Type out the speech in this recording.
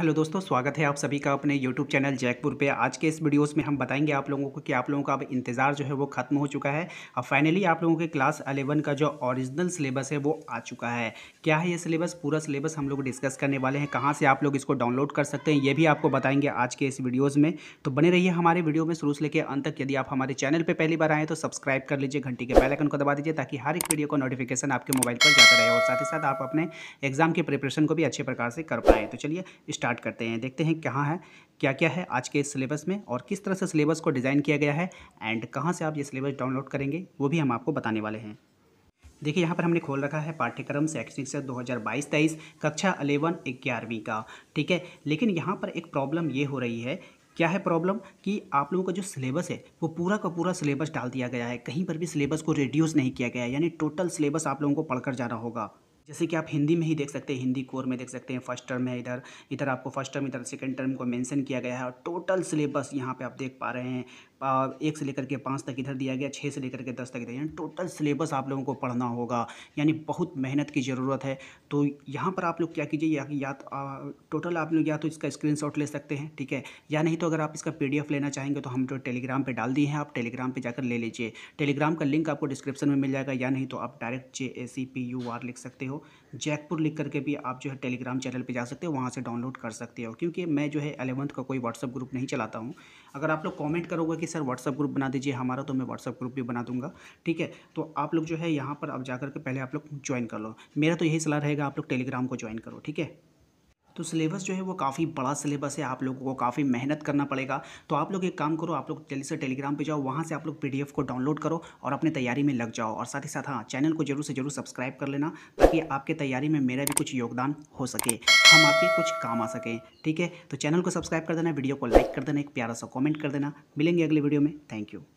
hello दोस्तों स्वागत है आप सभी का अपने यूट्यूब चैनल जयपुर पे आज के इस वीडियोस में हम बताएंगे आप लोगों को कि आप लोगों का अब इंतज़ार जो है वो ख़त्म हो चुका है और फाइनली आप लोगों के क्लास अलेवन का जो ओरिजिनल सिलेबस है वो आ चुका है क्या है ये सिलेबस पूरा सिलेबस हम लोग डिस्कस करने वाले हैं कहाँ से आप लोग इसको डाउनलोड कर सकते हैं ये भी आपको बताएंगे आज के इस वीडियोज़ में तो बने रहिए हमारे वीडियो में शुरू से लेकर अंत तक यदि आप हमारे चैनल पर पहली बार आएँ तो सब्सक्राइब कर लीजिए घंटी के बेलाइकन को दबा दीजिए ताकि हर एक वीडियो का नोटिफिकेशन आपके मोबाइल पर जाता रहे और साथ ही साथ आप अपने एग्जाम के प्रिपरेशन को भी अच्छे प्रकार से कर पाएँ तो चलिए स्टार्ट स्टार्ट करते हैं देखते हैं कहाँ है क्या क्या है आज के सिलेबस में और किस तरह से सिलेबस को डिज़ाइन किया गया है एंड कहाँ से आप ये सिलेबस डाउनलोड करेंगे वो भी हम आपको बताने वाले हैं देखिए यहाँ पर हमने खोल रखा है पाठ्यक्रम शैक्षणिक से 2022-23 कक्षा अलेवन ग्यारहवीं का ठीक है लेकिन यहाँ पर एक प्रॉब्लम ये हो रही है क्या है प्रॉब्लम कि आप लोगों का जो सिलेबस है वो पूरा का पूरा सिलेबस डाल दिया गया है कहीं पर भी सिलेबस को रिड्यूस नहीं किया गया यानी टोटल सिलेबस आप लोगों को पढ़कर जाना होगा जैसे कि आप हिंदी में ही देख सकते हैं हिंदी कोर में देख सकते हैं फर्स्ट टर्म है इधर इधर आपको फर्स्ट टर्म इधर सेकंड टर्म को मेंशन किया गया है और टोटल सिलेबस यहाँ पे आप देख पा रहे हैं एक से लेकर के पाँच तक इधर दिया गया छः से लेकर के दस तक इधर यानी टोटल सिलेबस आप लोगों को पढ़ना होगा यानी बहुत मेहनत की ज़रूरत है तो यहाँ पर आप लोग क्या कीजिए या, या तो, टोटल आप लोग या तो इसका स्क्रीन ले सकते हैं ठीक है या नहीं तो अगर आप इसका पी लेना चाहेंगे तो हम जो टेलीग्राम पर डाल दिए हैं आप टेलीग्राम पर जाकर ले लीजिए टेलीग्राम का लिंक आपको डिस्क्रिप्शन में मिल जाएगा या नहीं तो आप direct J A C P U R लिख सकते हो हो जैकपुर लिख करके भी आप जो है टेलीग्राम चैनल पे जा सकते हो वहाँ से डाउनलोड कर सकते हो क्योंकि मैं जो है एलेवंथ का कोई व्हाट्सअप ग्रुप नहीं चलाता हूँ अगर आप लोग कॉमेंट करोगे कि सर व्हाट्सअप ग्रुप बना दीजिए हमारा तो मैं व्हाट्सअप ग्रुप भी बना दूंगा ठीक है तो आप लोग जो है यहाँ पर आप जा करके पहले आप लोग ज्वाइन कर लो मेरा तो यही सलाह रहेगा आप लोग टेलीग्राम को ज्वाइन करो ठीक है तो सिलेबस जो है वो काफ़ी बड़ा सिलेबस है आप लोगों को काफ़ी मेहनत करना पड़ेगा तो आप लोग एक काम करो आप लोग जल्दी से टेलीग्राम पर जाओ वहाँ से आप लोग पी को डाउनलोड करो और अपनी तैयारी में लग जाओ और साथ ही साथ हाँ चैनल को जरूर से जरूर सब्सक्राइब कर लेना ताकि आपके तैयारी में मेरा भी कुछ योगदान हो सके हम आपके कुछ काम आ सकें ठीक है तो चैनल को सब्सक्राइब कर देना वीडियो को लाइक कर देना एक प्यारा सा कॉमेंट कर देना मिलेंगे अगले वीडियो में थैंक यू